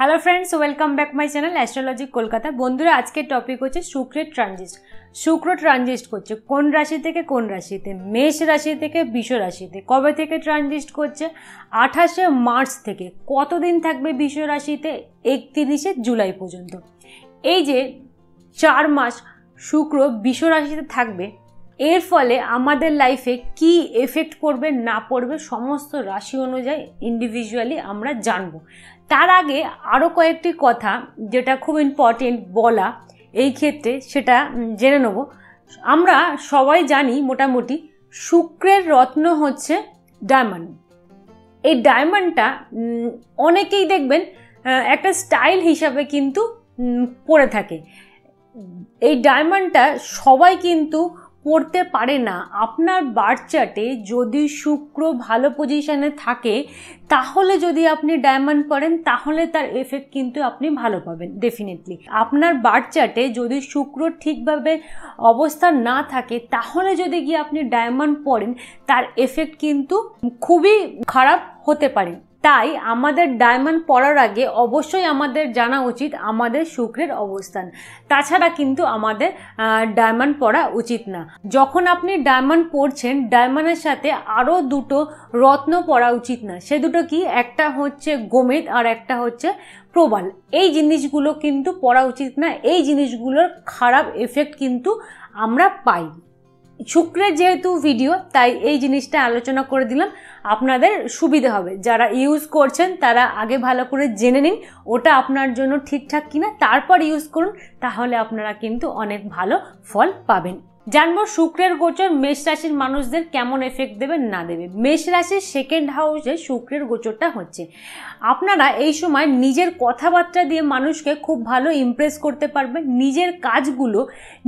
hello friends welcome back my channel astrology Kolkata বন্ধুরা আজকের topic হচ্ছে শুক্রের ট্রানজিস্ট শুক্র ট্রানজিস্ট করছে কোন রাশি থেকে কোন রাশিতে মেষ রাশি থেকে বিষ রাশিতে কবে থেকে ট্রানজিস্ট করছে আঠাশে মার্চ থেকে কতদিন থাকবে বিষ রাশিতে একত্রিশে জুলাই পর্যন্ত এই যে চার মাস শুক্র বিষ রাশিতে থাকবে এর ফলে আমাদের লাইফে কি এফেক্ট করবে না পড়বে সমস্ত রাশি অনুযায়ী ইন্ডিভিজুয়ালি আমরা জানব তার আগে আরও কয়েকটি কথা যেটা খুব ইম্পর্টেন্ট বলা এই ক্ষেত্রে সেটা জেনে নেব আমরা সবাই জানি মোটামুটি শুক্রের রত্ন হচ্ছে ডায়মন্ড এই ডায়মন্ডটা অনেকেই দেখবেন একটা স্টাইল হিসাবে কিন্তু পড়ে থাকে এই ডায়মন্ডটা সবাই কিন্তু করতে পারে না আপনার বার চার্টে যদি শুক্র ভালো পজিশানে থাকে তাহলে যদি আপনি ডায়মন্ড পড়েন তাহলে তার এফেক্ট কিন্তু আপনি ভালো পাবেন ডেফিনেটলি আপনার বার চার্টে যদি শুক্র ঠিকভাবে অবস্থান না থাকে তাহলে যদি গিয়ে আপনি ডায়মন্ড পড়েন তার এফেক্ট কিন্তু খুবই খারাপ হতে পারে তাই আমাদের ডায়মন্ড পড়ার আগে অবশ্যই আমাদের জানা উচিত আমাদের শুক্রের অবস্থান তাছাড়া কিন্তু আমাদের ডায়মন্ড পড়া উচিত না যখন আপনি ডায়মন্ড পড়ছেন ডায়মন্ডের সাথে আরও দুটো রত্ন পড়া উচিত না সে দুটো কি একটা হচ্ছে গোমেদ আর একটা হচ্ছে প্রবাল এই জিনিসগুলো কিন্তু পড়া উচিত না এই জিনিসগুলোর খারাপ এফেক্ট কিন্তু আমরা পাই শুক্রের যেহেতু ভিডিও তাই এই জিনিসটা আলোচনা করে দিলাম আপনাদের সুবিধে হবে যারা ইউজ করছেন তারা আগে ভালো করে জেনে নিন ওটা আপনার জন্য ঠিকঠাক কিনা তারপর ইউজ করুন তাহলে আপনারা কিন্তু অনেক ভালো ফল পাবেন জানবো শুক্রের গোচর মেষ রাশির মানুষদের কেমন এফেক্ট দেবে না দেবে মেষ রাশির সেকেন্ড হাউসে শুক্রের গোচরটা হচ্ছে আপনারা এই সময় নিজের কথাবার্তা দিয়ে মানুষকে খুব ভালো ইমপ্রেস করতে পারবেন নিজের কাজগুলো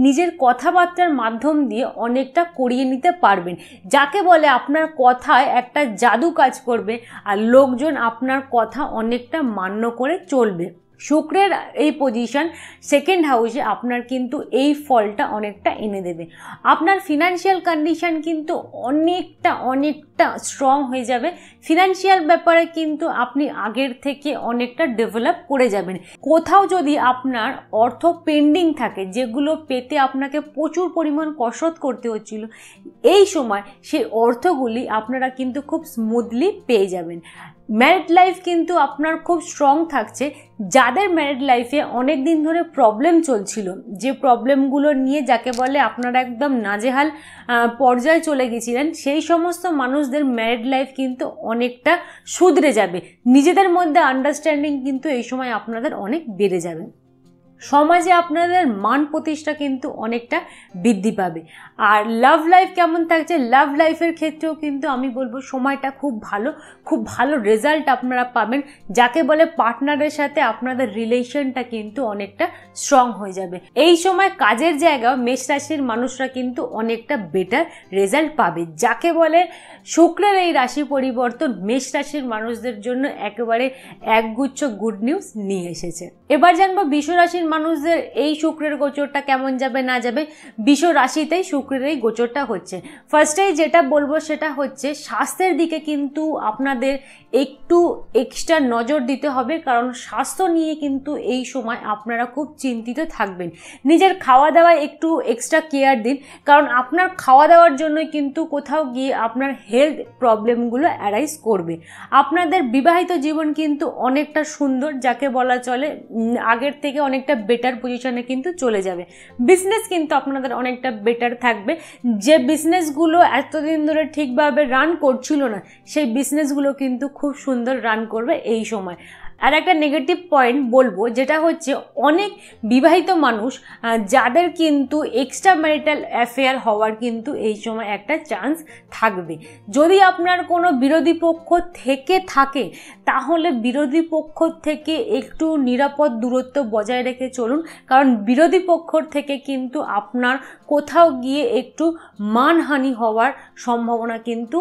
নিজের কথাবার্তার মাধ্যম দিয়ে অনেকটা করিয়ে নিতে পারবেন যাকে বলে আপনার কথায় একটা জাদু কাজ করবে আর লোকজন আপনার কথা অনেকটা মান্য করে চলবে শুক্রের এই পজিশন সেকেন্ড হাউসে আপনার কিন্তু এই ফলটা অনেকটা এনে দেবে আপনার ফিনান্সিয়াল কন্ডিশন কিন্তু অনেকটা অনেকটা স্ট্রং হয়ে যাবে ফিনান্সিয়াল ব্যাপারে কিন্তু আপনি আগের থেকে অনেকটা ডেভেলপ করে যাবেন কোথাও যদি আপনার অর্থ পেন্ডিং থাকে যেগুলো পেতে আপনাকে প্রচুর পরিমাণ কসরত করতে হচ্ছিল এই সময় সেই অর্থগুলি আপনারা কিন্তু খুব স্মুথলি পেয়ে যাবেন ম্যারিড লাইফ কিন্তু আপনার খুব স্ট্রং থাকছে যাদের ম্যারিড লাইফে অনেক দিন ধরে প্রবলেম চলছিল যে প্রবলেমগুলো নিয়ে যাকে বলে আপনারা একদম নাজেহাল পর্যায়ে চলে গেছিলেন সেই সমস্ত মানুষদের ম্যারিড লাইফ কিন্তু অনেকটা শুধরে যাবে নিজেদের মধ্যে আন্ডারস্ট্যান্ডিং কিন্তু এই সময় আপনাদের অনেক বেড়ে যাবে সমাজে আপনাদের মান প্রতিষ্ঠা কিন্তু অনেকটা বৃদ্ধি পাবে আর লাভ লাইফ কেমন থাকছে লাভ লাইফের ক্ষেত্রেও কিন্তু আমি বলবো সময়টা খুব ভালো খুব ভালো রেজাল্ট আপনারা পাবেন যাকে বলে পার্টনারের সাথে আপনাদের রিলেশনটা কিন্তু অনেকটা স্ট্রং হয়ে যাবে এই সময় কাজের জায়গা মেষ রাশির মানুষরা কিন্তু অনেকটা বেটার রেজাল্ট পাবে যাকে বলে শুক্রের এই রাশি পরিবর্তন মেষ রাশির মানুষদের জন্য একেবারে একগুচ্ছ গুড নিউজ নিয়ে এসেছে এবার জানবো বিশ্ব রাশির মানুষদের এই শুক্রের গোচরটা কেমন যাবে না যাবে বিষ রাশিতেই শুক্রের এই গোচরটা হচ্ছে ফার্স্টেই যেটা বলবো সেটা হচ্ছে স্বাস্থ্যের দিকে কিন্তু আপনাদের একটু এক্সট্রা নজর দিতে হবে কারণ স্বাস্থ্য নিয়ে কিন্তু এই সময় আপনারা খুব চিন্তিত থাকবেন নিজের খাওয়া দাওয়ায় একটু এক্সট্রা কেয়ার দিন কারণ আপনার খাওয়া দাওয়ার জন্য কিন্তু কোথাও গিয়ে আপনার হেলথ প্রবলেমগুলো অ্যারাইজ করবে আপনাদের বিবাহিত জীবন কিন্তু অনেকটা সুন্দর যাকে বলা চলে আগের থেকে অনেকটা বেটার পজিশনে কিন্তু চলে যাবে বিজনেস কিন্তু আপনাদের অনেকটা বেটার থাকবে যে বিজনেসগুলো এতদিন ধরে ঠিকভাবে রান করছিল না সেই বিজনেসগুলো কিন্তু খুব সুন্দর রান করবে এই সময় আর একটা নেগেটিভ পয়েন্ট বলবো যেটা হচ্ছে অনেক বিবাহিত মানুষ যাদের কিন্তু এক্সট্রা ম্যারিটাল অ্যাফেয়ার হওয়ার কিন্তু এই সময় একটা চান্স থাকবে যদি আপনার কোনো বিরোধী পক্ষ থেকে থাকে তাহলে বিরোধী পক্ষ থেকে একটু নিরাপদ দূরত্ব বজায় রেখে চলুন কারণ বিরোধী পক্ষর থেকে কিন্তু আপনার কোথাও গিয়ে একটু মানহানি হওয়ার সম্ভাবনা কিন্তু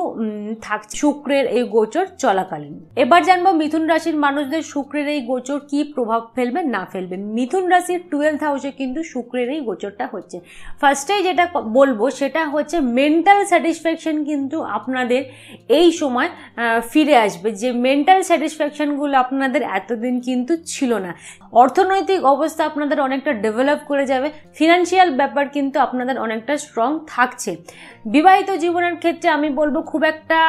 থাকছে শুক্রের এই গোচর চলাকালীন এবার জানবো মিথুন রাশির মানুষদের শুক্রের এই গোচর কি প্রভাব ফেলবে না ফেলবে মিথুন রাশির টুয়েলভ হাউসে কিন্তু শুক্রের এই গোচরটা হচ্ছে ফার্স্টেই যেটা বলবো সেটা হচ্ছে মেন্টাল স্যাটিসফ্যাকশন কিন্তু আপনাদের এই সময় ফিরে আসবে যে মেন্টাল স্যাটিসফ্যাকশনগুলো আপনাদের এতদিন কিন্তু ছিল না অর্থনৈতিক অবস্থা আপনাদের অনেকটা ডেভেলপ করে যাবে ফিনান্সিয়াল ব্যাপার কিন্তু আপনাদের অনেকটা স্ট্রং থাকছে বিবাহিত জীবনে জীবনের ক্ষেত্রে আমি বলবো খুব একটা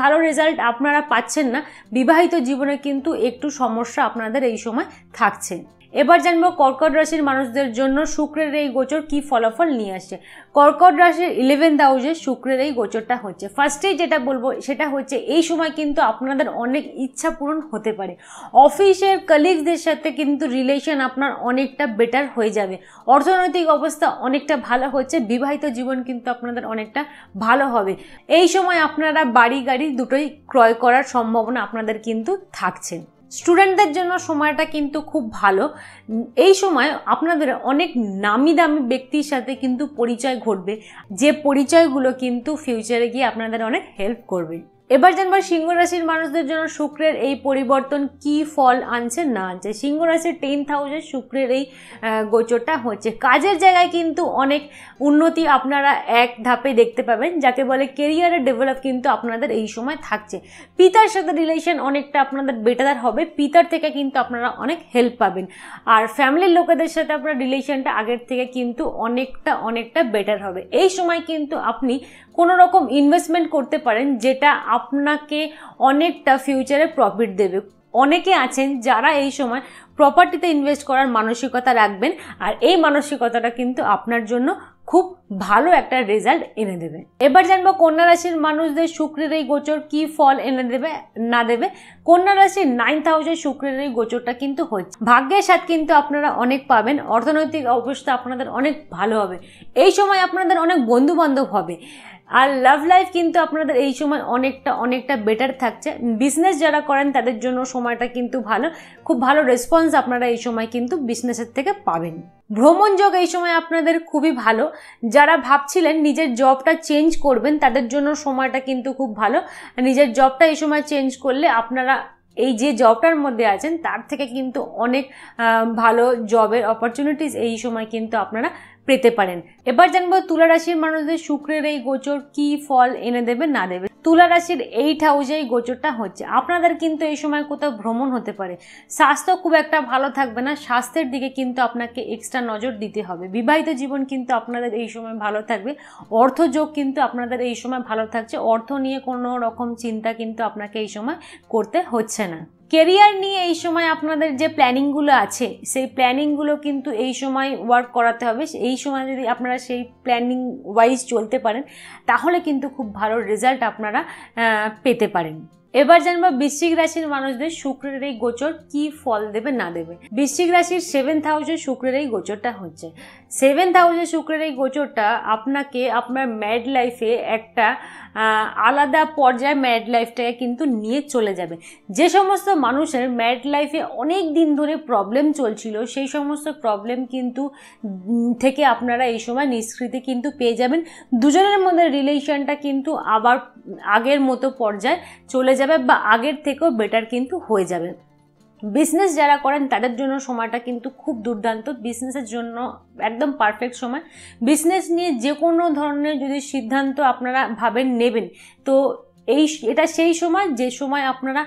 ভালো রেজাল্ট আপনারা পাচ্ছেন না বিবাহিত জীবনে কিন্তু একটু সমস্যা আপনাদের এই সময় থাকছে এবার জানবো কর্কট রাশির মানুষদের জন্য শুক্রের এই গোচর কি ফলাফল নিয়ে আসছে কর্কট রাশির ইলেভেন্থ হাউসে শুক্রের এই গোচরটা হচ্ছে ফার্স্টেই যেটা বলবো সেটা হচ্ছে এই সময় কিন্তু আপনাদের অনেক ইচ্ছা পূরণ হতে পারে অফিসের কলিগদের সাথে কিন্তু রিলেশন আপনার অনেকটা বেটার হয়ে যাবে অর্থনৈতিক অবস্থা অনেকটা ভালো হচ্ছে বিবাহিত জীবন কিন্তু আপনাদের অনেকটা ভালো হবে এই সময় আপনারা বাড়ি গাড়ি দুটোই ক্রয় করার সম্ভাবনা আপনাদের কিন্তু থাকছে স্টুডেন্টদের জন্য সময়টা কিন্তু খুব ভালো এই সময় আপনাদের অনেক নামি দামি ব্যক্তির সাথে কিন্তু পরিচয় ঘটবে যে পরিচয়গুলো কিন্তু ফিউচারে গিয়ে আপনাদের অনেক হেল্প করবে এবার জানবার সিংহ রাশির মানুষদের জন্য শুক্রের এই পরিবর্তন কি ফল আনছে না আনছে সিংহ রাশির টেন হাউসে শুক্রের এই গোচরটা হচ্ছে কাজের জায়গায় কিন্তু অনেক উন্নতি আপনারা এক ধাপে দেখতে পাবেন যাকে বলে কেরিয়ারের ডেভেলপ কিন্তু আপনাদের এই সময় থাকছে পিতার সাথে রিলেশন অনেকটা আপনাদের বেটার হবে পিতার থেকে কিন্তু আপনারা অনেক হেল্প পাবেন আর ফ্যামিলির লোকেদের সাথে আপনার রিলেশনটা আগের থেকে কিন্তু অনেকটা অনেকটা বেটার হবে এই সময় কিন্তু আপনি কোনো রকম ইনভেস্টমেন্ট করতে পারেন যেটা আপনাকে অনেকটা ফিউচারে প্রফিট দেবে অনেকে আছেন যারা এই সময় প্রপার্টিতে ইনভেস্ট করার মানসিকতা রাখবেন আর এই মানসিকতাটা কিন্তু আপনার জন্য খুব ভালো একটা রেজাল্ট এনে দেবে এবার জানবো কন্যা রাশির মানুষদের শুক্রের এই গোচর কি ফল এনে দেবে না দেবে কন্যা রাশির নাইন থাউজেন্ড শুক্রের এই গোচরটা কিন্তু হচ্ছে ভাগ্যের সাথে কিন্তু আপনারা অনেক পাবেন অর্থনৈতিক অবস্থা আপনাদের অনেক ভালো হবে এই সময় আপনাদের অনেক বন্ধু বান্ধব হবে আর লাভ লাইফ কিন্তু আপনাদের এই সময় অনেকটা অনেকটা বেটার থাকছে বিজনেস যারা করেন তাদের জন্য সময়টা কিন্তু ভালো খুব ভালো রেসপন্স আপনারা এই সময় কিন্তু বিজনেসের থেকে পাবেন ভ্রমণ যোগ এই সময় আপনাদের খুবই ভালো যারা ভাবছিলেন নিজের জবটা চেঞ্জ করবেন তাদের জন্য সময়টা কিন্তু খুব ভালো নিজের জবটা এই সময় চেঞ্জ করলে আপনারা এই যে জবটার মধ্যে আছেন তার থেকে কিন্তু অনেক ভালো জবের অপরচুনিটিস এই সময় কিন্তু আপনারা পেতে পারেন এবার জানবো তুলা রাশির মানুষদের শুক্রের এই গোচর কি ফল এনে দেবে না দেবে তুলা রাশির এইট হাউসে এই গোচরটা হচ্ছে আপনাদের কিন্তু এই সময় কোথাও ভ্রমণ হতে পারে স্বাস্থ্য খুব একটা ভালো থাকবে না স্বাস্থ্যের দিকে কিন্তু আপনাকে এক্সট্রা নজর দিতে হবে বিবাহিত জীবন কিন্তু আপনাদের এই সময় ভালো থাকবে অর্থ যোগ কিন্তু আপনাদের এই সময় ভালো থাকছে অর্থ নিয়ে কোনো রকম চিন্তা কিন্তু আপনাকে এই সময় করতে হচ্ছে না কেরিয়ার নিয়ে এই সময় আপনাদের যে প্ল্যানিংগুলো আছে সেই প্ল্যানিংগুলো কিন্তু এই সময় ওয়ার্ক করাতে হবে এই সময় যদি আপনারা সেই প্ল্যানিং ওয়াইজ চলতে পারেন তাহলে কিন্তু খুব ভালো রেজাল্ট আপনারা পেতে পারেন এবার জানবো বৃশ্চিক রাশির মানুষদের শুক্রের এই গোচর কি ফল দেবে না দেবে বৃশ্চিক রাশির সেভেন্থ হাউসে শুক্রের এই গোচরটা হচ্ছে সেভেন্থ হাউসে শুক্রের এই গোচরটা আপনাকে আপনার ম্যাড লাইফে একটা আলাদা পর্যায়ে ম্যারিড লাইফটাকে কিন্তু নিয়ে চলে যাবে যে সমস্ত মানুষের ম্যারিড লাইফে অনেক দিন ধরে প্রবলেম চলছিল সেই সমস্ত প্রবলেম কিন্তু থেকে আপনারা এই সময় নিষ্কৃতি কিন্তু পেয়ে যাবেন দুজনের মধ্যে রিলেশনটা কিন্তু আবার আগের মতো পর্যায়ে চলে যাবে বা আগের থেকেও বেটার কিন্তু হয়ে যাবে বিজনেস যারা করেন তাদের জন্য সময়টা কিন্তু খুব দুর্দান্ত বিজনেসের জন্য একদম পারফেক্ট সময় বিজনেস নিয়ে যে কোনো ধরনের যদি সিদ্ধান্ত আপনারা ভাবেন নেবেন তো এই এটা সেই সময় যে সময় আপনারা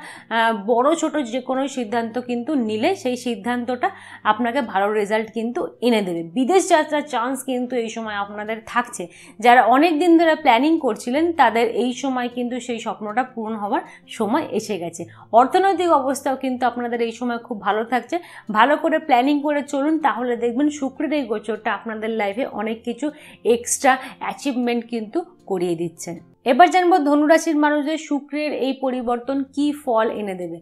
বড় ছোট যে কোনো সিদ্ধান্ত কিন্তু নিলে সেই সিদ্ধান্তটা আপনাকে ভালো রেজাল্ট কিন্তু এনে দেবে বিদেশ যাত্রার চান্স কিন্তু এই সময় আপনাদের থাকছে যারা অনেক দিন ধরে প্ল্যানিং করছিলেন তাদের এই সময় কিন্তু সেই স্বপ্নটা পূরণ হওয়ার সময় এসে গেছে অর্থনৈতিক অবস্থাও কিন্তু আপনাদের এই সময় খুব ভালো থাকছে ভালো করে প্ল্যানিং করে চলুন তাহলে দেখবেন শুক্রের এই গোচরটা আপনাদের লাইফে অনেক কিছু এক্সট্রা অ্যাচিভমেন্ট কিন্তু করিয়ে দিচ্ছেন এবার জানবো ধনুরাশির মানুষদের শুক্রের এই পরিবর্তন কি ফল এনে দেবে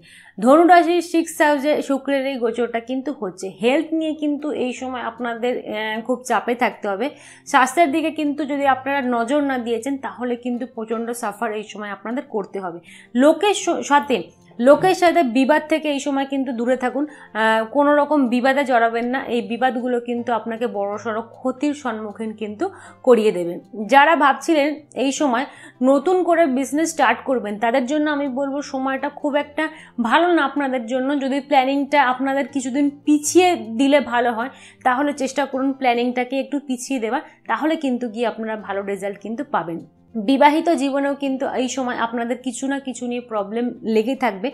ধনুরাশির সিক্স হাউসে শুক্রের এই গোচরটা কিন্তু হচ্ছে হেলথ নিয়ে কিন্তু এই সময় আপনাদের খুব চাপে থাকতে হবে স্বাস্থ্যের দিকে কিন্তু যদি আপনারা নজর না দিয়েছেন তাহলে কিন্তু প্রচণ্ড সাফার এই সময় আপনাদের করতে হবে লোকের সাথে লোকের সাথে বিবাদ থেকে এই সময় কিন্তু দূরে থাকুন কোনো রকম বিবাদে জড়াবেন না এই বিবাদগুলো কিন্তু আপনাকে সড়ো ক্ষতির সম্মুখীন কিন্তু করিয়ে দেবেন যারা ভাবছিলেন এই সময় নতুন করে বিজনেস স্টার্ট করবেন তাদের জন্য আমি বলবো সময়টা খুব একটা ভালো না আপনাদের জন্য যদি প্ল্যানিংটা আপনাদের কিছুদিন পিছিয়ে দিলে ভালো হয় তাহলে চেষ্টা করুন প্ল্যানিংটাকে একটু পিছিয়ে দেওয়ার তাহলে কিন্তু গিয়ে আপনারা ভালো রেজাল্ট কিন্তু পাবেন বিবাহিত জীবনেও কিন্তু এই সময় আপনাদের কিছু না কিছু নিয়ে প্রবলেম লেগে থাকবে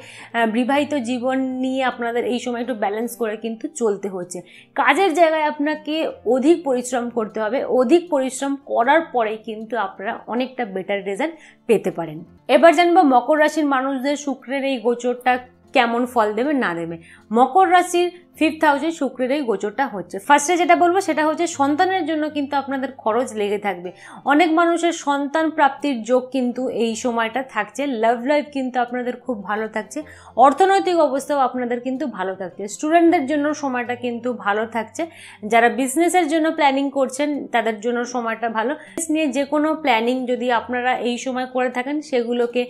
বিবাহিত জীবন নিয়ে আপনাদের এই সময় একটু ব্যালেন্স করে কিন্তু চলতে হচ্ছে কাজের জায়গায় আপনাকে অধিক পরিশ্রম করতে হবে অধিক পরিশ্রম করার পরে কিন্তু আপনারা অনেকটা বেটার রেজাল্ট পেতে পারেন এবার জানবো মকর রাশির মানুষদের শুক্রের এই গোচরটা কেমন ফল দেবে না দেবে মকর রাশির ফিফথ হাউসে শুক্রের এই গোচরটা হচ্ছে ফার্স্টে যেটা বলবো সেটা হচ্ছে সন্তানের জন্য কিন্তু আপনাদের খরচ লেগে থাকবে অনেক মানুষের সন্তান প্রাপ্তির যোগ কিন্তু এই সময়টা থাকছে লাভ লাইফ কিন্তু আপনাদের খুব ভালো থাকছে অর্থনৈতিক অবস্থাও আপনাদের কিন্তু ভালো থাকছে স্টুডেন্টদের জন্য সময়টা কিন্তু ভালো থাকছে যারা বিজনেসের জন্য প্ল্যানিং করছেন তাদের জন্য সময়টা ভালো নিয়ে যে কোনো প্ল্যানিং যদি আপনারা এই সময় করে থাকেন সেগুলোকে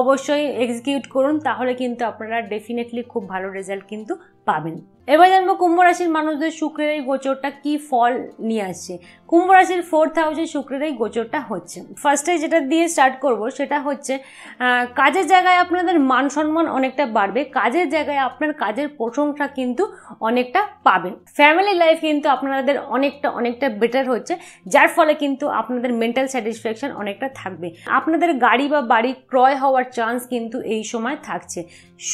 অবশ্যই এক্সিকিউট করুন তাহলে কিন্তু আপনারা ডেফিনেটলি খুব ভালো রেজাল্ট কিন্তু পাবেন এবার জানবো কুম্ভ রাশির মানুষদের শুক্রের এই গোচরটা কি ফল নিয়ে আসছে কুম্ভ রাশির ফোর্থ হাউসে শুক্রের এই গোচরটা হচ্ছে ফার্স্টে যেটা দিয়ে স্টার্ট করব সেটা হচ্ছে কাজের জায়গায় আপনাদের মান সম্মান অনেকটা বাড়বে কাজের জায়গায় আপনার কাজের প্রশংসা কিন্তু অনেকটা পাবেন ফ্যামিলি লাইফ কিন্তু আপনাদের অনেকটা অনেকটা বেটার হচ্ছে যার ফলে কিন্তু আপনাদের মেন্টাল স্যাটিসফ্যাকশন অনেকটা থাকবে আপনাদের গাড়ি বা বাড়ি ক্রয় হওয়ার চান্স কিন্তু এই সময় থাকছে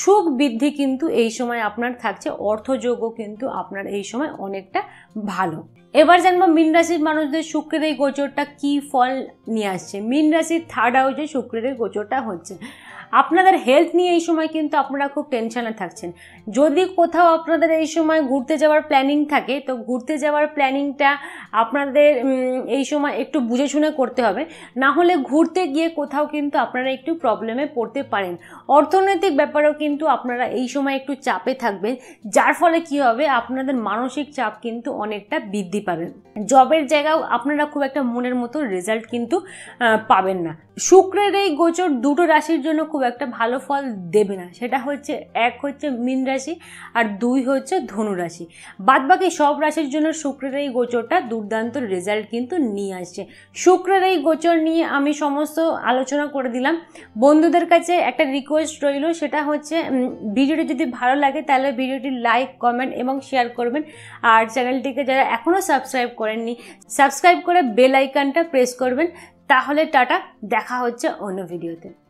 সুখ বৃদ্ধি কিন্তু এই সময় আপনার থাকছে অর্থযোগ্য কিন্তু আপনার এই সময় অনেকটা ভালো এবার জানবো মীন রাশির মানুষদের শুক্রের এই গোচরটা কী ফল নিয়ে আসছে মীন রাশির থার্ড হাউসে শুক্রের গোচরটা হচ্ছে আপনাদের হেলথ নিয়ে এই সময় কিন্তু আপনারা খুব টেনশানে থাকছেন যদি কোথাও আপনাদের এই সময় ঘুরতে যাওয়ার প্ল্যানিং থাকে তো ঘুরতে যাওয়ার প্ল্যানিংটা আপনাদের এই সময় একটু বুঝে শুনে করতে হবে না হলে ঘুরতে গিয়ে কোথাও কিন্তু আপনারা একটু প্রবলেমে পড়তে পারেন অর্থনৈতিক ব্যাপারেও কিন্তু আপনারা এই সময় একটু চাপে থাকবেন যার ফলে কি হবে আপনাদের মানসিক চাপ কিন্তু অনেকটা বৃদ্ধি পাবে জবের জায়গাও আপনারা খুব একটা মনের মতো রেজাল্ট কিন্তু পাবেন না শুক্রের এই গোচর দুটো রাশির জন্য খুব খুব একটা ভালো ফল দেবে না সেটা হচ্ছে এক হচ্ছে মীন রাশি আর দুই হচ্ছে ধনু রাশি বাদ বাকি সব রাশির জন্য শুক্রের এই গোচরটা দুর্দান্ত রেজাল্ট কিন্তু নিয়ে আসছে শুক্রের এই গোচর নিয়ে আমি সমস্ত আলোচনা করে দিলাম বন্ধুদের কাছে একটা রিকোয়েস্ট রইল সেটা হচ্ছে ভিডিওটি যদি ভালো লাগে তাহলে ভিডিওটি লাইক কমেন্ট এবং শেয়ার করবেন আর চ্যানেলটিকে যারা এখনও সাবস্ক্রাইব করেননি সাবস্ক্রাইব করে বেল আইকনটা প্রেস করবেন তাহলে টাটা দেখা হচ্ছে অন্য ভিডিওতে